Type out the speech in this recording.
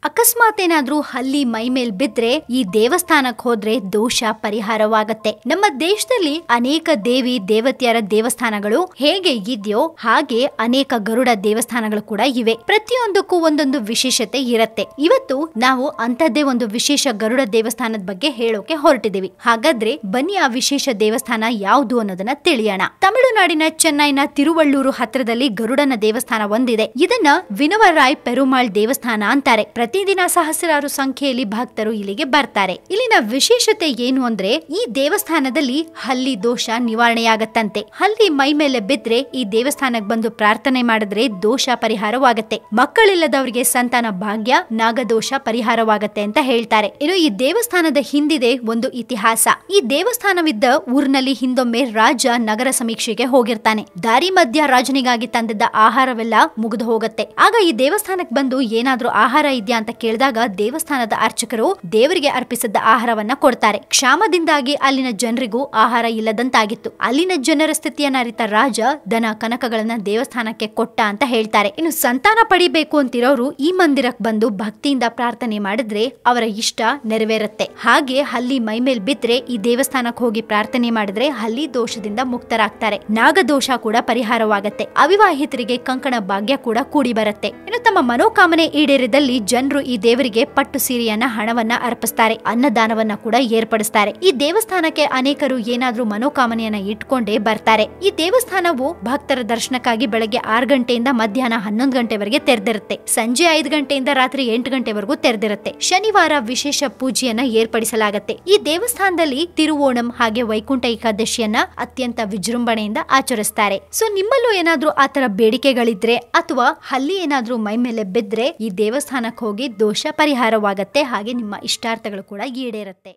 赤 ಅಕಸ್ಮಾತ್ ಏನಾದ್ರೂ ಹಲ್ಲಿ ಮೈಮೇಲ್ ಬಿದ್ರೆ ಈ ದೇವಸ್ಥಾನಕ್ಕೆ ಹೋದ್ರೆ ದೋಷ ಪರಿಹಾರವಾಗತ್ತೆ ನಮ್ಮ ದೇಶದಲ್ಲಿ ಅನೇಕ ದೇವಿ ದೇವತೆಯರ ದೇವಸ್ಥಾನಗಳು ಹೇಗೆ ಇದೆಯೋ ಹಾಗೆ ಅನೇಕ ಗರುಡ ದೇವಸ್ಥಾನಗಳು ಕೂಡ ಇವೆ ಪ್ರತಿಯೊಂದಕ್ಕೂ ಒಂದೊಂದು ವಿಶೇಷತೆ ಇರತ್ತೆ ಇವತ್ತು ನಾವು ಅಂತದ್ದೇ ಒಂದು ವಿಶೇಷ ಗರುಡ ದೇವಸ್ಥಾನದ ಬಗ್ಗೆ ಹೇಳೋಕೆ ಹೊರಟಿದ್ದೀವಿ ಹಾಗಾದ್ರೆ ಬನ್ನಿ ಆ ವಿಶೇಷ ದೇವಸ್ಥಾನ ಯಾವುದು ಅನ್ನೋದನ್ನ ತಿಳಿಯೋಣ ತಮಿಳುನಾಡಿನ ಚೆನ್ನೈನ ತಿರುವಳ್ಳೂರು ಹತ್ರದಲ್ಲಿ ಗರುಡನ ದೇವಸ್ಥಾನ ಒಂದಿದೆ ಇದನ್ನ ವಿನವರಾಯ್ ಪೆರುಮಾಳ್ ದೇವಸ್ಥಾನ ಅಂತಾರೆ ಪ್ರತಿ ಪ್ರತಿದಿನ ಸಹಸ್ರಾರು ಸಂಖ್ಯೆಯಲ್ಲಿ ಭಕ್ತರು ಇಲ್ಲಿಗೆ ಬರ್ತಾರೆ ಇಲ್ಲಿನ ವಿಶೇಷತೆ ಏನು ಅಂದ್ರೆ ಈ ದೇವಸ್ಥಾನದಲ್ಲಿ ಹಲ್ಲಿ ದೋಷ ನಿವಾರಣೆಯಾಗತ್ತಂತೆ ಹಲ್ಲಿ ಮೈ ಮೇಲೆ ಬಿದ್ರೆ ಈ ದೇವಸ್ಥಾನಕ್ಕೆ ಬಂದು ಪ್ರಾರ್ಥನೆ ಮಾಡಿದ್ರೆ ದೋಷ ಪರಿಹಾರವಾಗತ್ತೆ ಮಕ್ಕಳಿಲ್ಲದವರಿಗೆ ಸಂತಾನ ಭಾಗ್ಯ ನಾಗದೋಷ ಪರಿಹಾರವಾಗತ್ತೆ ಅಂತ ಹೇಳ್ತಾರೆ ಇನ್ನು ಈ ದೇವಸ್ಥಾನದ ಹಿಂದಿದೆ ಒಂದು ಇತಿಹಾಸ ಈ ದೇವಸ್ಥಾನವಿದ್ದ ಊರಿನಲ್ಲಿ ಹಿಂದೊಮ್ಮೆ ರಾಜ ನಗರ ಸಮೀಕ್ಷೆಗೆ ಹೋಗಿರ್ತಾನೆ ದಾರಿ ಮಧ್ಯ ರಾಜನಿಗಾಗಿ ತಂದಿದ್ದ ಆಹಾರವೆಲ್ಲ ಮುಗಿದು ಹೋಗತ್ತೆ ಆಗ ಈ ದೇವಸ್ಥಾನಕ್ಕೆ ಬಂದು ಏನಾದ್ರೂ ಆಹಾರ ಇದೆಯಾ ಅಂತ ಕೇಳಿದಾಗ ದೇವಸ್ಥಾನದ ಅರ್ಚಕರು ದೇವರಿಗೆ ಅರ್ಪಿಸಿದ್ದ ಆಹಾರವನ್ನ ಕೊಡ್ತಾರೆ ಕ್ಷಾಮದಿಂದಾಗಿ ಅಲ್ಲಿನ ಜನರಿಗೂ ಆಹಾರ ಇಲ್ಲದಂತಾಗಿತ್ತು ಅಲ್ಲಿನ ಜನರ ಸ್ಥಿತಿಯನ್ನ ಅರಿತ ರಾಜ ದನ ಕನಕಗಳನ್ನ ದೇವಸ್ಥಾನಕ್ಕೆ ಕೊಟ್ಟ ಅಂತ ಹೇಳ್ತಾರೆ ಇನ್ನು ಸಂತಾನ ಪಡಿಬೇಕು ಅಂತಿರೋರು ಈ ಮಂದಿರಕ್ಕೆ ಬಂದು ಭಕ್ತಿಯಿಂದ ಪ್ರಾರ್ಥನೆ ಮಾಡಿದ್ರೆ ಅವರ ಇಷ್ಟ ನೆರವೇರುತ್ತೆ ಹಾಗೆ ಹಲ್ಲಿ ಮೈಮೇಲ್ ಬಿದ್ರೆ ಈ ದೇವಸ್ಥಾನಕ್ಕೆ ಹೋಗಿ ಪ್ರಾರ್ಥನೆ ಮಾಡಿದ್ರೆ ಹಲ್ಲಿ ದೋಷದಿಂದ ಮುಕ್ತರಾಗ್ತಾರೆ ನಾಗದೋಷ ಕೂಡ ಪರಿಹಾರವಾಗುತ್ತೆ ಅವಿವಾಹಿತರಿಗೆ ಕಂಕಣ ಭಾಗ್ಯ ಕೂಡ ಕೂಡಿ ಬರುತ್ತೆ ಇನ್ನು ತಮ್ಮ ಮನೋಕಾಮನೆ ಈಡೇರಿದಲ್ಲಿ ಜನರು ಈ ದೇವರಿಗೆ ಪಟ್ಟು ಸೀರೆಯನ್ನ ಹಣವನ್ನ ಅರ್ಪಿಸ್ತಾರೆ ಅನ್ನದಾನವನ್ನ ಕೂಡ ಏರ್ಪಡಿಸ್ತಾರೆ ಈ ದೇವಸ್ಥಾನಕ್ಕೆ ಅನೇಕರು ಏನಾದ್ರೂ ಮನೋಕಾಮನೆಯನ್ನ ಇಟ್ಕೊಂಡೇ ಬರ್ತಾರೆ ಈ ದೇವಸ್ಥಾನವು ಭಕ್ತರ ದರ್ಶನಕ್ಕಾಗಿ ಬೆಳಗ್ಗೆ ಆರು ಗಂಟೆಯಿಂದ ಮಧ್ಯಾಹ್ನ ಹನ್ನೊಂದು ಗಂಟೆವರೆಗೆ ತೆರೆದಿರುತ್ತೆ ಸಂಜೆ ಐದು ಗಂಟೆಯಿಂದ ರಾತ್ರಿ ಎಂಟು ಗಂಟೆವರೆಗೂ ತೆರೆದಿರುತ್ತೆ ಶನಿವಾರ ವಿಶೇಷ ಪೂಜೆಯನ್ನ ಏರ್ಪಡಿಸಲಾಗುತ್ತೆ ಈ ದೇವಸ್ಥಾನದಲ್ಲಿ ತಿರುವೋಣಂ ಹಾಗೆ ವೈಕುಂಠ ಏಕಾದಶಿಯನ್ನ ಅತ್ಯಂತ ವಿಜೃಂಭಣೆಯಿಂದ ಆಚರಿಸ್ತಾರೆ ಸೊ ನಿಮ್ಮಲ್ಲೂ ಏನಾದ್ರೂ ಆತರ ಬೇಡಿಕೆಗಳಿದ್ರೆ ಅಥವಾ ಹಲ್ಲಿ ಏನಾದ್ರೂ ಮೈ ಮೇಲೆ ಬಿದ್ರೆ ಈ ದೇವಸ್ಥಾನಕ್ಕೆ ಹೋಗಿ ದೋಷ ಪರಿಹಾರವಾಗತ್ತೆ ಹಾಗೆ ನಿಮ್ಮ ಇಷ್ಟಾರ್ಥಗಳು ಕೂಡ ಈಡೇರುತ್ತೆ